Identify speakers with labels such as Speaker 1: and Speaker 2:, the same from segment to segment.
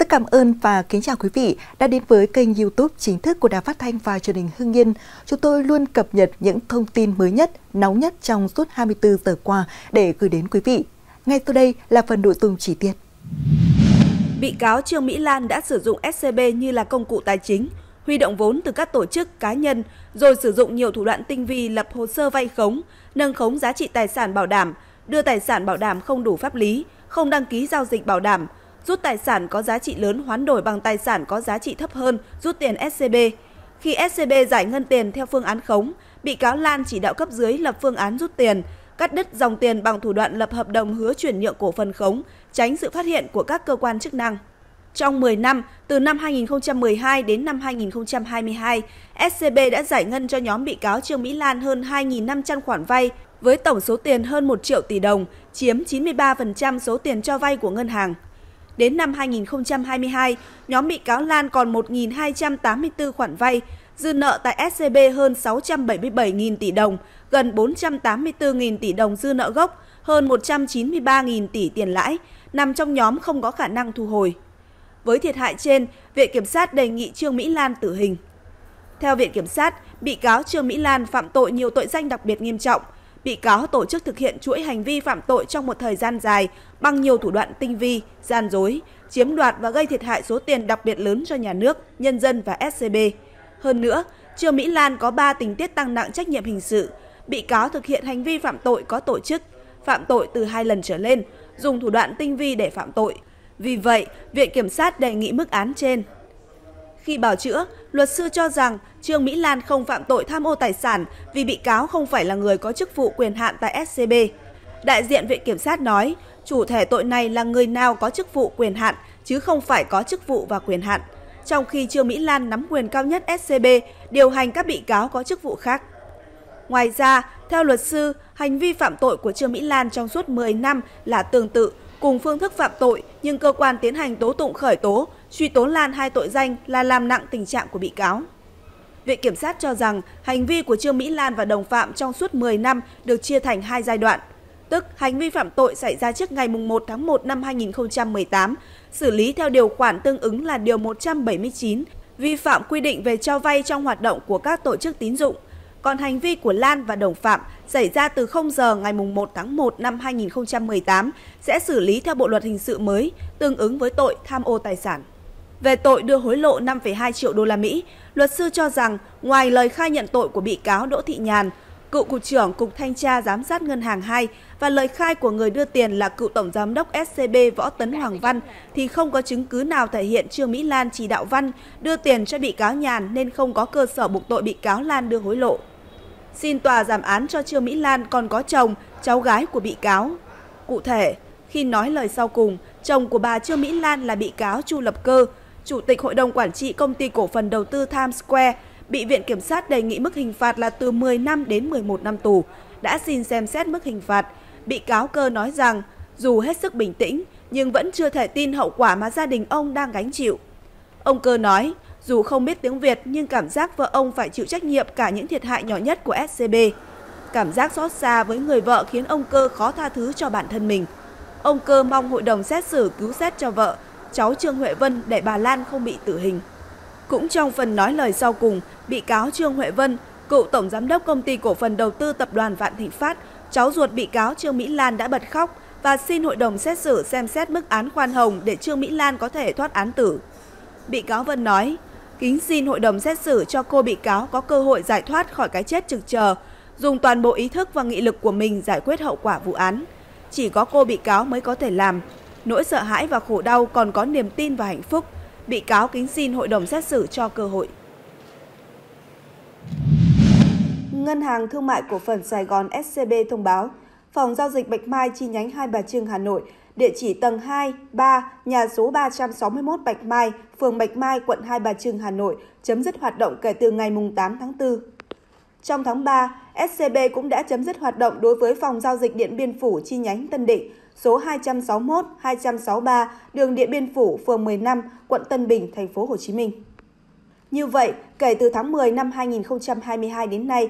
Speaker 1: Rất cảm ơn và kính chào quý vị đã đến với kênh youtube chính thức của Đài Phát Thanh và truyền hình Hưng Yên. Chúng tôi luôn cập nhật những thông tin mới nhất, nóng nhất trong suốt 24 giờ qua để gửi đến quý vị. Ngay sau đây là phần nội dung chi tiết. Bị cáo Trương Mỹ Lan đã sử dụng SCB như là công cụ tài chính, huy động vốn từ các tổ chức cá nhân, rồi sử dụng nhiều thủ đoạn tinh vi lập hồ sơ vay khống, nâng khống giá trị tài sản bảo đảm, đưa tài sản bảo đảm không đủ pháp lý, không đăng ký giao dịch bảo đảm – rút tài sản có giá trị lớn hoán đổi bằng tài sản có giá trị thấp hơn, rút tiền SCB. Khi SCB giải ngân tiền theo phương án khống, bị cáo Lan chỉ đạo cấp dưới lập phương án rút tiền, cắt đứt dòng tiền bằng thủ đoạn lập hợp đồng hứa chuyển nhượng cổ phần khống, tránh sự phát hiện của các cơ quan chức năng. Trong 10 năm, từ năm 2012 đến năm 2022, SCB đã giải ngân cho nhóm bị cáo Trương Mỹ Lan hơn 2.500 khoản vay với tổng số tiền hơn 1 triệu tỷ đồng, chiếm 93% số tiền cho vay của ngân hàng đến năm 2022, nhóm bị cáo Lan còn 1.284 khoản vay, dư nợ tại SCB hơn 677.000 tỷ đồng, gần 484.000 tỷ đồng dư nợ gốc, hơn 193.000 tỷ tiền lãi, nằm trong nhóm không có khả năng thu hồi. Với thiệt hại trên, Viện Kiểm sát đề nghị Trương Mỹ Lan tử hình. Theo Viện Kiểm sát, bị cáo Trương Mỹ Lan phạm tội nhiều tội danh đặc biệt nghiêm trọng – bị cáo tổ chức thực hiện chuỗi hành vi phạm tội trong một thời gian dài bằng nhiều thủ đoạn tinh vi, gian dối, chiếm đoạt và gây thiệt hại số tiền đặc biệt lớn cho nhà nước, nhân dân và SCB. Hơn nữa, Trương Mỹ Lan có 3 tình tiết tăng nặng trách nhiệm hình sự. Bị cáo thực hiện hành vi phạm tội có tổ chức, phạm tội từ 2 lần trở lên, dùng thủ đoạn tinh vi để phạm tội. Vì vậy, Viện Kiểm sát đề nghị mức án trên khi bảo chữa, luật sư cho rằng Trương Mỹ Lan không phạm tội tham ô tài sản vì bị cáo không phải là người có chức vụ quyền hạn tại SCB. Đại diện Viện Kiểm sát nói, chủ thể tội này là người nào có chức vụ quyền hạn chứ không phải có chức vụ và quyền hạn, trong khi Trương Mỹ Lan nắm quyền cao nhất SCB điều hành các bị cáo có chức vụ khác. Ngoài ra, theo luật sư, hành vi phạm tội của Trương Mỹ Lan trong suốt 10 năm là tương tự cùng phương thức phạm tội nhưng cơ quan tiến hành tố tụng khởi tố truy tố Lan hai tội danh là làm nặng tình trạng của bị cáo. Viện Kiểm sát cho rằng hành vi của Trương Mỹ Lan và đồng phạm trong suốt 10 năm được chia thành hai giai đoạn, tức hành vi phạm tội xảy ra trước ngày 1 tháng 1 năm 2018, xử lý theo điều khoản tương ứng là Điều 179, vi phạm quy định về cho vay trong hoạt động của các tổ chức tín dụng. Còn hành vi của Lan và đồng phạm xảy ra từ 0 giờ ngày 1 tháng 1 năm 2018 sẽ xử lý theo Bộ Luật Hình sự mới, tương ứng với tội tham ô tài sản về tội đưa hối lộ 5,2 triệu đô la Mỹ, luật sư cho rằng ngoài lời khai nhận tội của bị cáo Đỗ Thị Nhàn, cựu cục trưởng Cục Thanh tra Giám sát Ngân hàng 2 và lời khai của người đưa tiền là cựu Tổng Giám đốc SCB Võ Tấn Hoàng Văn thì không có chứng cứ nào thể hiện Trương Mỹ Lan chỉ đạo Văn đưa tiền cho bị cáo Nhàn nên không có cơ sở buộc tội bị cáo Lan đưa hối lộ. Xin tòa giảm án cho Trương Mỹ Lan còn có chồng, cháu gái của bị cáo. Cụ thể, khi nói lời sau cùng, chồng của bà Trương Mỹ Lan là bị cáo Chu Lập Cơ, Chủ tịch Hội đồng Quản trị Công ty Cổ phần Đầu tư Times Square, bị Viện Kiểm sát đề nghị mức hình phạt là từ 10 năm đến 11 năm tù, đã xin xem xét mức hình phạt. Bị cáo cơ nói rằng, dù hết sức bình tĩnh, nhưng vẫn chưa thể tin hậu quả mà gia đình ông đang gánh chịu. Ông cơ nói, dù không biết tiếng Việt nhưng cảm giác vợ ông phải chịu trách nhiệm cả những thiệt hại nhỏ nhất của SCB. Cảm giác xót xa với người vợ khiến ông cơ khó tha thứ cho bản thân mình. Ông cơ mong hội đồng xét xử cứu xét cho vợ, cháu Trương Huệ Vân để bà Lan không bị tử hình. Cũng trong phần nói lời sau cùng, bị cáo Trương Huệ Vân, cựu tổng giám đốc công ty cổ phần đầu tư tập đoàn Vạn Thịnh Phát, cháu ruột bị cáo Trương Mỹ Lan đã bật khóc và xin hội đồng xét xử xem xét mức án khoan hồng để Trương Mỹ Lan có thể thoát án tử. Bị cáo Vân nói, kính xin hội đồng xét xử cho cô bị cáo có cơ hội giải thoát khỏi cái chết trực chờ, dùng toàn bộ ý thức và nghị lực của mình giải quyết hậu quả vụ án. Chỉ có cô bị cáo mới có thể làm, nỗi sợ hãi và khổ đau còn có niềm tin và hạnh phúc. Bị cáo kính xin hội đồng xét xử cho cơ hội. Ngân hàng Thương mại Cổ phần Sài Gòn SCB thông báo, Phòng Giao dịch Bạch Mai chi nhánh Hai Bà Trưng, Hà Nội, địa chỉ tầng 2, 3, nhà số 361 Bạch Mai, phường Bạch Mai, quận Hai Bà Trưng, Hà Nội, chấm dứt hoạt động kể từ ngày 8 tháng 4. Trong tháng 3, SCB cũng đã chấm dứt hoạt động đối với phòng giao dịch Điện Biên Phủ chi nhánh Tân Định số 261, 263 đường Điện Biên Phủ, phường 15, quận Tân Bình, thành phố Hồ Chí Minh. Như vậy, kể từ tháng 10 năm 2022 đến nay,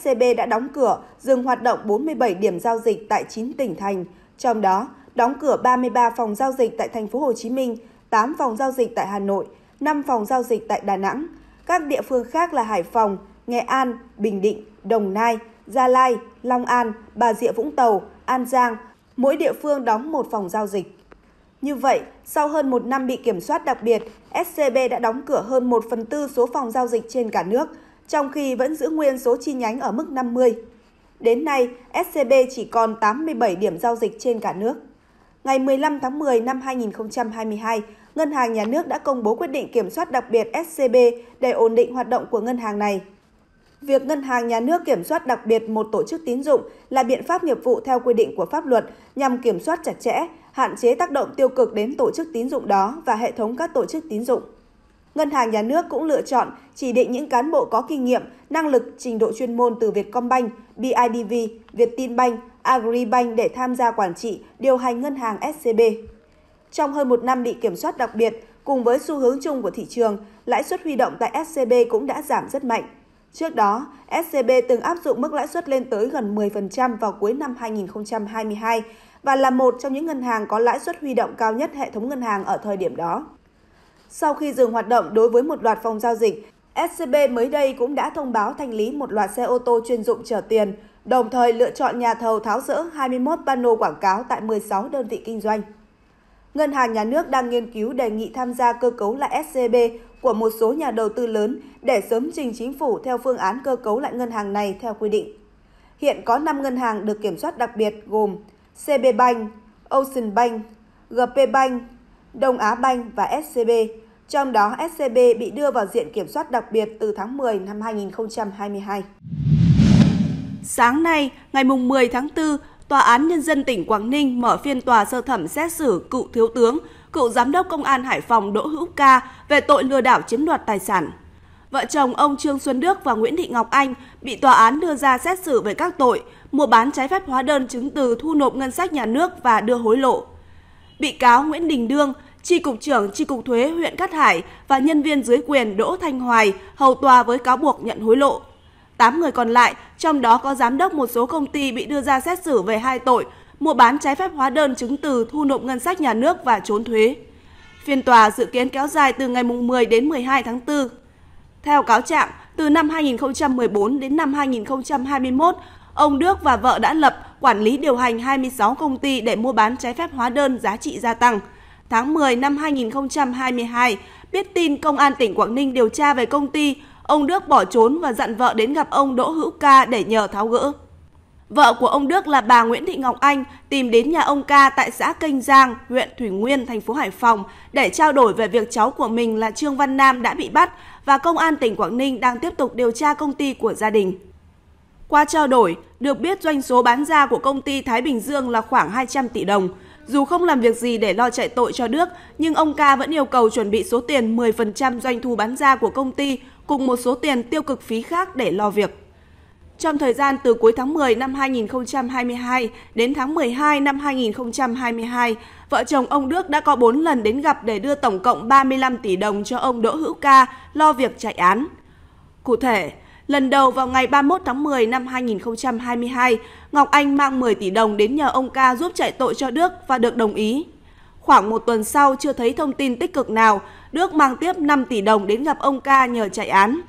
Speaker 1: SCB đã đóng cửa, dừng hoạt động 47 điểm giao dịch tại 9 tỉnh thành, trong đó đóng cửa 33 phòng giao dịch tại thành phố Hồ Chí Minh, 8 phòng giao dịch tại Hà Nội, 5 phòng giao dịch tại Đà Nẵng. Các địa phương khác là Hải Phòng, Nghệ An, Bình Định, Đồng Nai, Gia Lai, Long An, Bà Rịa Vũng Tàu, An Giang, mỗi địa phương đóng một phòng giao dịch. Như vậy, sau hơn một năm bị kiểm soát đặc biệt, SCB đã đóng cửa hơn 1 phần tư số phòng giao dịch trên cả nước, trong khi vẫn giữ nguyên số chi nhánh ở mức 50. Đến nay, SCB chỉ còn 87 điểm giao dịch trên cả nước. Ngày 15 tháng 10 năm 2022, Ngân hàng Nhà nước đã công bố quyết định kiểm soát đặc biệt SCB để ổn định hoạt động của ngân hàng này việc Ngân hàng Nhà nước kiểm soát đặc biệt một tổ chức tín dụng là biện pháp nghiệp vụ theo quy định của pháp luật nhằm kiểm soát chặt chẽ, hạn chế tác động tiêu cực đến tổ chức tín dụng đó và hệ thống các tổ chức tín dụng. Ngân hàng Nhà nước cũng lựa chọn chỉ định những cán bộ có kinh nghiệm, năng lực, trình độ chuyên môn từ Vietcombank, BIDV, Vietinbank, Agribank để tham gia quản trị, điều hành ngân hàng SCB. Trong hơn một năm bị kiểm soát đặc biệt, cùng với xu hướng chung của thị trường, lãi suất huy động tại SCB cũng đã giảm rất mạnh. Trước đó, SCB từng áp dụng mức lãi suất lên tới gần 10% vào cuối năm 2022 và là một trong những ngân hàng có lãi suất huy động cao nhất hệ thống ngân hàng ở thời điểm đó. Sau khi dừng hoạt động đối với một loạt phòng giao dịch, SCB mới đây cũng đã thông báo thanh lý một loạt xe ô tô chuyên dụng chở tiền, đồng thời lựa chọn nhà thầu tháo rỡ 21 pano quảng cáo tại 16 đơn vị kinh doanh. Ngân hàng nhà nước đang nghiên cứu đề nghị tham gia cơ cấu lại SCB của một số nhà đầu tư lớn để sớm trình chính phủ theo phương án cơ cấu lại ngân hàng này theo quy định. Hiện có 5 ngân hàng được kiểm soát đặc biệt gồm CB Bank, Ocean Bank, GP Bank, Đông Á Bank và SCB. Trong đó, SCB bị đưa vào diện kiểm soát đặc biệt từ tháng 10 năm 2022. Sáng nay, ngày 10 tháng 4, Tòa án Nhân dân tỉnh Quảng Ninh mở phiên tòa sơ thẩm xét xử cựu thiếu tướng cựu giám đốc công an Hải Phòng Đỗ Hữu Ca về tội lừa đảo chiếm đoạt tài sản. Vợ chồng ông Trương Xuân Đức và Nguyễn Thị Ngọc Anh bị tòa án đưa ra xét xử về các tội mua bán trái phép hóa đơn chứng từ thu nộp ngân sách nhà nước và đưa hối lộ. Bị cáo Nguyễn Đình Đương, tri cục trưởng tri cục thuế huyện Cát Hải và nhân viên dưới quyền Đỗ Thanh Hoài hầu tòa với cáo buộc nhận hối lộ. tám người còn lại, trong đó có giám đốc một số công ty bị đưa ra xét xử về hai tội mua bán trái phép hóa đơn chứng từ thu nộp ngân sách nhà nước và trốn thuế. Phiên tòa dự kiến kéo dài từ ngày 10 đến 12 tháng 4. Theo cáo trạng, từ năm 2014 đến năm 2021, ông Đức và vợ đã lập, quản lý điều hành 26 công ty để mua bán trái phép hóa đơn giá trị gia tăng. Tháng 10 năm 2022, biết tin Công an tỉnh Quảng Ninh điều tra về công ty, ông Đức bỏ trốn và dặn vợ đến gặp ông Đỗ Hữu Ca để nhờ tháo gỡ. Vợ của ông Đức là bà Nguyễn Thị Ngọc Anh tìm đến nhà ông Ca tại xã Kênh Giang, huyện Thủy Nguyên, thành phố Hải Phòng để trao đổi về việc cháu của mình là Trương Văn Nam đã bị bắt và công an tỉnh Quảng Ninh đang tiếp tục điều tra công ty của gia đình. Qua trao đổi, được biết doanh số bán ra của công ty Thái Bình Dương là khoảng 200 tỷ đồng. Dù không làm việc gì để lo chạy tội cho Đức, nhưng ông Ca vẫn yêu cầu chuẩn bị số tiền 10% doanh thu bán ra của công ty cùng một số tiền tiêu cực phí khác để lo việc. Trong thời gian từ cuối tháng 10 năm 2022 đến tháng 12 năm 2022, vợ chồng ông Đức đã có 4 lần đến gặp để đưa tổng cộng 35 tỷ đồng cho ông Đỗ Hữu Ca lo việc chạy án. Cụ thể, lần đầu vào ngày 31 tháng 10 năm 2022, Ngọc Anh mang 10 tỷ đồng đến nhờ ông Ca giúp chạy tội cho Đức và được đồng ý. Khoảng một tuần sau chưa thấy thông tin tích cực nào, Đức mang tiếp 5 tỷ đồng đến gặp ông Ca nhờ chạy án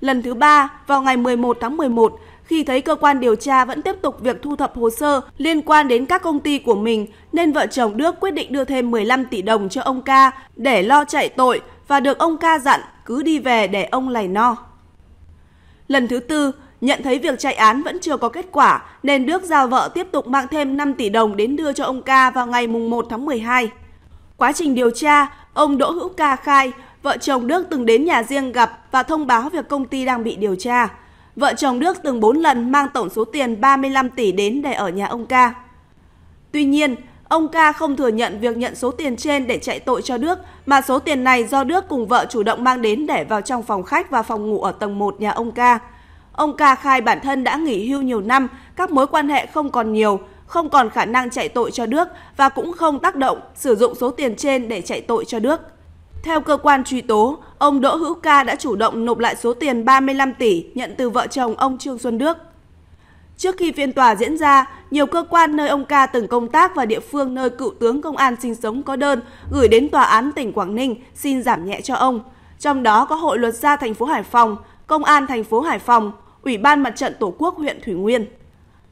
Speaker 1: lần thứ ba vào ngày 11 tháng 11 khi thấy cơ quan điều tra vẫn tiếp tục việc thu thập hồ sơ liên quan đến các công ty của mình nên vợ chồng Đức quyết định đưa thêm 15 tỷ đồng cho ông ca để lo chạy tội và được ông ca dặn cứ đi về để ông lầy no. Lần thứ tư, nhận thấy việc chạy án vẫn chưa có kết quả nên Đức giao vợ tiếp tục mang thêm 5 tỷ đồng đến đưa cho ông ca vào ngày mùng 1 tháng 12. Quá trình điều tra, ông Đỗ Hữu Ca khai vợ chồng Đức từng đến nhà riêng gặp và thông báo việc công ty đang bị điều tra. Vợ chồng Đức từng 4 lần mang tổng số tiền 35 tỷ đến để ở nhà ông ca. Tuy nhiên, ông ca không thừa nhận việc nhận số tiền trên để chạy tội cho Đức, mà số tiền này do Đức cùng vợ chủ động mang đến để vào trong phòng khách và phòng ngủ ở tầng 1 nhà ông ca. Ông ca khai bản thân đã nghỉ hưu nhiều năm, các mối quan hệ không còn nhiều, không còn khả năng chạy tội cho Đức và cũng không tác động sử dụng số tiền trên để chạy tội cho Đức. Theo cơ quan truy tố, ông Đỗ Hữu Ca đã chủ động nộp lại số tiền 35 tỷ nhận từ vợ chồng ông Trương Xuân Đức. Trước khi phiên tòa diễn ra, nhiều cơ quan nơi ông Ca từng công tác và địa phương nơi cựu tướng công an sinh sống có đơn gửi đến tòa án tỉnh Quảng Ninh xin giảm nhẹ cho ông. Trong đó có Hội luật gia thành phố Hải Phòng, Công an thành phố Hải Phòng, Ủy ban Mặt trận Tổ quốc huyện Thủy Nguyên.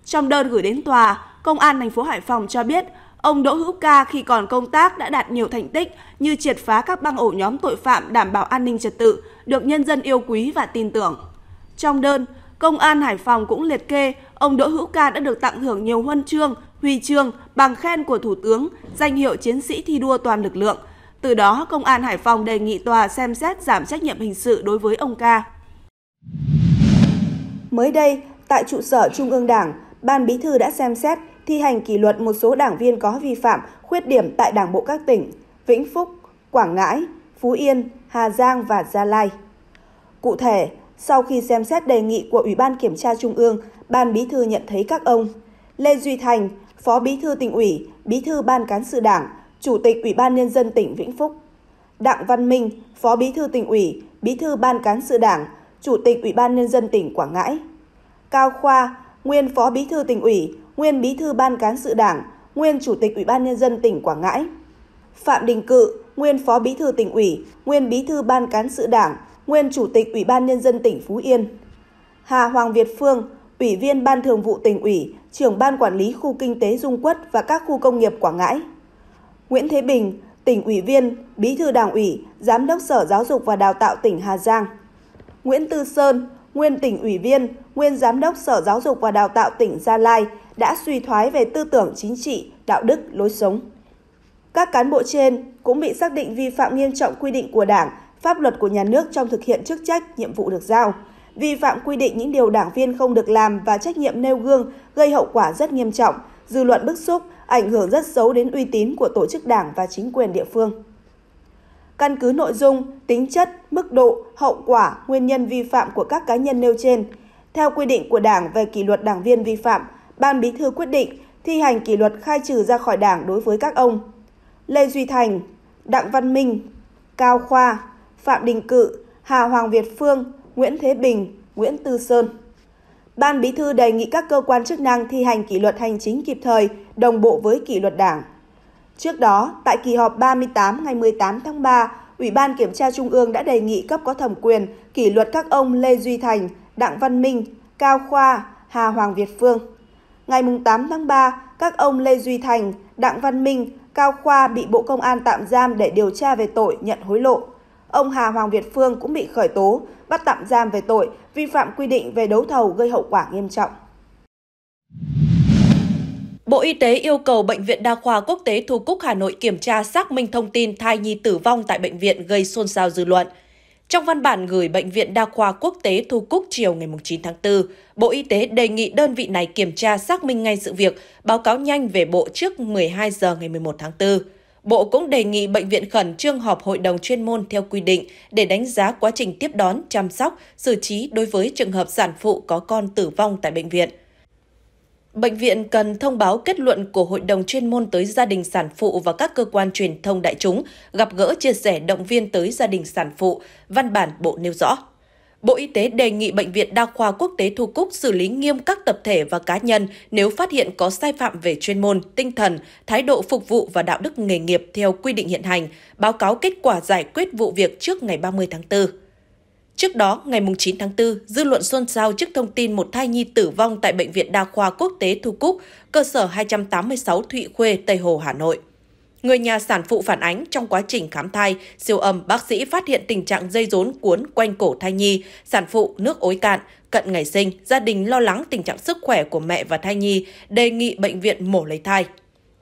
Speaker 1: Trong đơn gửi đến tòa, Công an thành phố Hải Phòng cho biết Ông Đỗ Hữu Ca khi còn công tác đã đạt nhiều thành tích như triệt phá các băng ổ nhóm tội phạm đảm bảo an ninh trật tự, được nhân dân yêu quý và tin tưởng. Trong đơn, Công an Hải Phòng cũng liệt kê ông Đỗ Hữu Ca đã được tặng thưởng nhiều huân chương, huy chương, bằng khen của Thủ tướng, danh hiệu chiến sĩ thi đua toàn lực lượng. Từ đó, Công an Hải Phòng đề nghị tòa xem xét giảm trách nhiệm hình sự đối với ông Ca. Mới đây, tại trụ sở Trung ương Đảng, Ban Bí thư đã xem xét thi hành kỷ luật một số đảng viên có vi phạm, khuyết điểm tại Đảng bộ các tỉnh Vĩnh Phúc, Quảng Ngãi, Phú Yên, Hà Giang và Gia Lai. Cụ thể, sau khi xem xét đề nghị của Ủy ban Kiểm tra Trung ương, Ban Bí thư nhận thấy các ông Lê Duy Thành, Phó Bí thư tỉnh ủy, Bí thư Ban Cán sự Đảng, Chủ tịch Ủy ban Nhân dân tỉnh Vĩnh Phúc, Đặng Văn Minh, Phó Bí thư tỉnh ủy, Bí thư Ban Cán sự Đảng, Chủ tịch Ủy ban Nhân dân tỉnh Quảng Ngãi, Cao Khoa, nguyên Phó Bí thư tỉnh ủy, nguyên Bí thư Ban cán sự Đảng, nguyên Chủ tịch Ủy ban Nhân dân tỉnh Quảng Ngãi. Phạm Đình Cự, nguyên Phó Bí thư tỉnh ủy, nguyên Bí thư Ban cán sự Đảng, nguyên Chủ tịch Ủy ban Nhân dân tỉnh Phú Yên. Hà Hoàng Việt Phương, Ủy viên Ban thường vụ tỉnh ủy, trưởng Ban quản lý khu kinh tế Dung Quất và các khu công nghiệp Quảng Ngãi. Nguyễn Thế Bình, tỉnh ủy viên, bí thư đảng ủy, giám đốc Sở Giáo dục và Đào tạo tỉnh Hà Giang. Nguyễn Tư Sơn, nguyên tỉnh ủy viên, nguyên giám đốc Sở Giáo dục và Đào tạo tỉnh Gia Lai đã suy thoái về tư tưởng chính trị, đạo đức, lối sống. Các cán bộ trên cũng bị xác định vi phạm nghiêm trọng quy định của Đảng, pháp luật của nhà nước trong thực hiện chức trách, nhiệm vụ được giao, vi phạm quy định những điều đảng viên không được làm và trách nhiệm nêu gương gây hậu quả rất nghiêm trọng, dư luận bức xúc, ảnh hưởng rất xấu đến uy tín của tổ chức đảng và chính quyền địa phương căn cứ nội dung, tính chất, mức độ, hậu quả, nguyên nhân vi phạm của các cá nhân nêu trên. Theo quy định của Đảng về kỷ luật đảng viên vi phạm, Ban Bí thư quyết định thi hành kỷ luật khai trừ ra khỏi Đảng đối với các ông Lê Duy Thành, Đặng Văn Minh, Cao Khoa, Phạm Đình Cự, Hà Hoàng Việt Phương, Nguyễn Thế Bình, Nguyễn Tư Sơn. Ban Bí thư đề nghị các cơ quan chức năng thi hành kỷ luật hành chính kịp thời, đồng bộ với kỷ luật Đảng. Trước đó, tại kỳ họp 38 ngày 18 tháng 3, Ủy ban Kiểm tra Trung ương đã đề nghị cấp có thẩm quyền kỷ luật các ông Lê Duy Thành, Đặng Văn Minh, Cao Khoa, Hà Hoàng Việt Phương. Ngày 8 tháng 3, các ông Lê Duy Thành, Đặng Văn Minh, Cao Khoa bị Bộ Công an tạm giam để điều tra về tội nhận hối lộ. Ông Hà Hoàng Việt Phương cũng bị khởi tố, bắt tạm giam về tội vi phạm quy định về đấu thầu gây
Speaker 2: hậu quả nghiêm trọng. Bộ Y tế yêu cầu Bệnh viện Đa khoa Quốc tế Thu Cúc Hà Nội kiểm tra xác minh thông tin thai nhi tử vong tại bệnh viện gây xôn xao dư luận. Trong văn bản gửi Bệnh viện Đa khoa Quốc tế Thu Cúc chiều ngày 9 tháng 4, Bộ Y tế đề nghị đơn vị này kiểm tra xác minh ngay sự việc, báo cáo nhanh về Bộ trước 12 giờ ngày 11 tháng 4. Bộ cũng đề nghị bệnh viện khẩn trương họp hội đồng chuyên môn theo quy định để đánh giá quá trình tiếp đón, chăm sóc, xử trí đối với trường hợp sản phụ có con tử vong tại bệnh viện. Bệnh viện cần thông báo kết luận của hội đồng chuyên môn tới gia đình sản phụ và các cơ quan truyền thông đại chúng, gặp gỡ chia sẻ động viên tới gia đình sản phụ, văn bản bộ nêu rõ. Bộ Y tế đề nghị Bệnh viện Đa khoa Quốc tế Thu Cúc xử lý nghiêm các tập thể và cá nhân nếu phát hiện có sai phạm về chuyên môn, tinh thần, thái độ phục vụ và đạo đức nghề nghiệp theo quy định hiện hành, báo cáo kết quả giải quyết vụ việc trước ngày 30 tháng 4. Trước đó, ngày 9 tháng 4, dư luận xôn xao trước thông tin một thai nhi tử vong tại Bệnh viện Đa khoa Quốc tế Thu Cúc, cơ sở 286 Thụy Khuê, Tây Hồ, Hà Nội. Người nhà sản phụ phản ánh trong quá trình khám thai, siêu âm bác sĩ phát hiện tình trạng dây rốn cuốn quanh cổ thai nhi, sản phụ nước ối cạn, cận ngày sinh, gia đình lo lắng tình trạng sức khỏe của mẹ và thai nhi, đề nghị bệnh viện mổ lấy thai.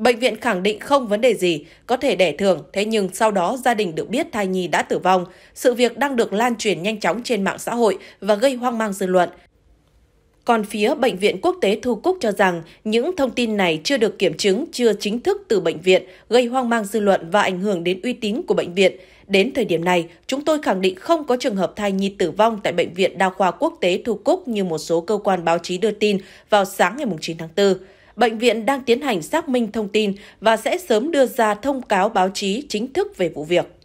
Speaker 2: Bệnh viện khẳng định không vấn đề gì, có thể đẻ thường, thế nhưng sau đó gia đình được biết thai nhi đã tử vong. Sự việc đang được lan truyền nhanh chóng trên mạng xã hội và gây hoang mang dư luận. Còn phía Bệnh viện Quốc tế Thu Cúc cho rằng những thông tin này chưa được kiểm chứng, chưa chính thức từ bệnh viện, gây hoang mang dư luận và ảnh hưởng đến uy tín của bệnh viện. Đến thời điểm này, chúng tôi khẳng định không có trường hợp thai nhi tử vong tại Bệnh viện Đa khoa Quốc tế Thu Cúc như một số cơ quan báo chí đưa tin vào sáng ngày 9 tháng 4 bệnh viện đang tiến hành xác minh thông tin và sẽ sớm đưa ra thông cáo báo chí chính thức về vụ việc.